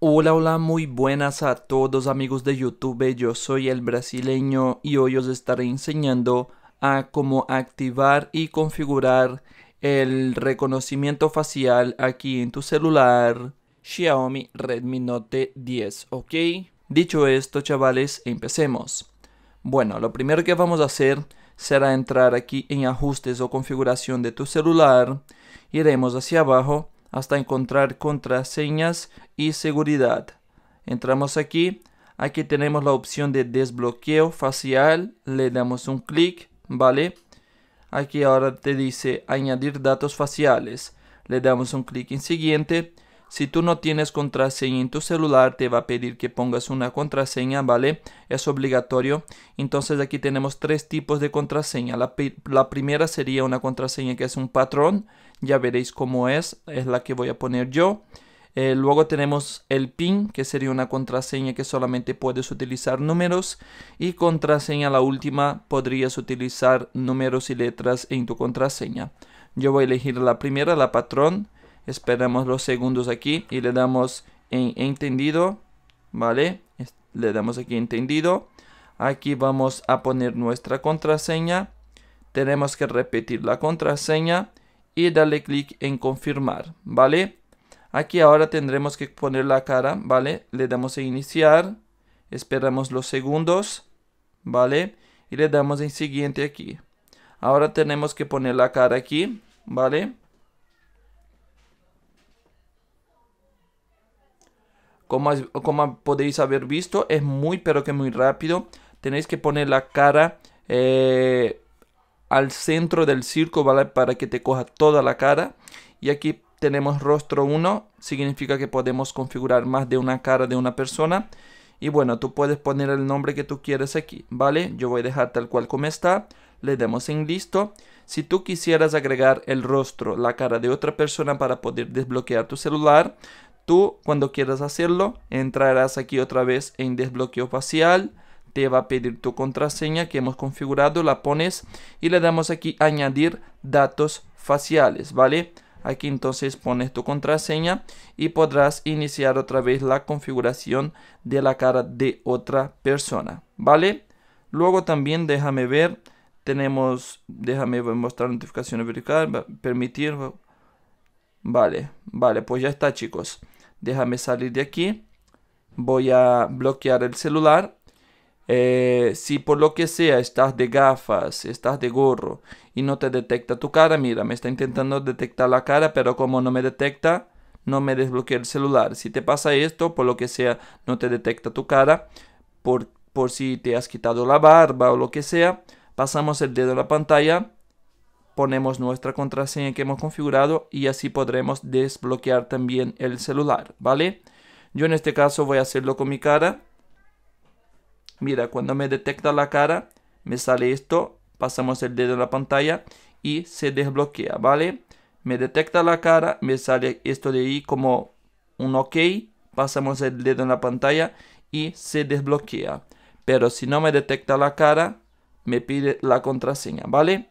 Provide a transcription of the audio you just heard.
Hola, hola, muy buenas a todos amigos de YouTube, yo soy el brasileño y hoy os estaré enseñando a cómo activar y configurar el reconocimiento facial aquí en tu celular Xiaomi Redmi Note 10, ¿ok? Dicho esto, chavales, empecemos. Bueno, lo primero que vamos a hacer será entrar aquí en ajustes o configuración de tu celular, iremos hacia abajo hasta encontrar contraseñas y seguridad. Entramos aquí, aquí tenemos la opción de desbloqueo facial, le damos un clic, ¿vale? Aquí ahora te dice añadir datos faciales, le damos un clic en siguiente si tú no tienes contraseña en tu celular, te va a pedir que pongas una contraseña, ¿vale? Es obligatorio. Entonces aquí tenemos tres tipos de contraseña. La, primera sería una contraseña que es un patrón. Ya veréis cómo es. Es la que voy a poner yo. Eh, luego tenemos el PIN, que sería una contraseña que solamente puedes utilizar números. Y contraseña, la última, podrías utilizar números y letras en tu contraseña. Yo voy a elegir la primera, la patrón. Esperamos los segundos aquí y le damos en entendido. ¿Vale? Le damos aquí entendido. Aquí vamos a poner nuestra contraseña. Tenemos que repetir la contraseña y darle clic en confirmar. ¿Vale? Aquí ahora tendremos que poner la cara. ¿Vale? Le damos a iniciar. Esperamos los segundos. ¿Vale? Y le damos en siguiente aquí. Ahora tenemos que poner la cara aquí. ¿Vale? Como, podéis haber visto, es muy pero que muy rápido. Tenéis que poner la cara eh, al centro del circo, ¿vale? Para que te coja toda la cara. Y aquí tenemos rostro 1, significa que podemos configurar más de una cara de una persona. Y bueno, tú puedes poner el nombre que tú quieres aquí, ¿vale? Yo voy a dejar tal cual como está. Le damos en listo. Si tú quisieras agregar el rostro, la cara de otra persona para poder desbloquear tu celular, Tú, cuando quieras hacerlo, entrarás aquí otra vez en desbloqueo facial. Te va a pedir tu contraseña que hemos configurado, la pones y le damos aquí añadir datos faciales, ¿vale? Aquí entonces pones tu contraseña y podrás iniciar otra vez la configuración de la cara de otra persona, ¿vale? Luego también déjame ver, tenemos, déjame mostrar notificaciones verticales, permitir, vale, vale, pues ya está chicos. Déjame salir de aquí. Voy a bloquear el celular. Eh, si por lo que sea estás de gafas, estás de gorro y no te detecta tu cara, mira, me está intentando detectar la cara, pero como no me detecta, no me desbloquea el celular. Si te pasa esto, por lo que sea, no te detecta tu cara, por, por si te has quitado la barba o lo que sea, pasamos el dedo a la pantalla ponemos nuestra contraseña que hemos configurado y así podremos desbloquear también el celular, ¿vale? Yo en este caso voy a hacerlo con mi cara. Mira, cuando me detecta la cara, me sale esto, pasamos el dedo en la pantalla y se desbloquea, ¿vale? Me detecta la cara, me sale esto de ahí como un OK, pasamos el dedo en la pantalla y se desbloquea. Pero si no me detecta la cara, me pide la contraseña, ¿vale?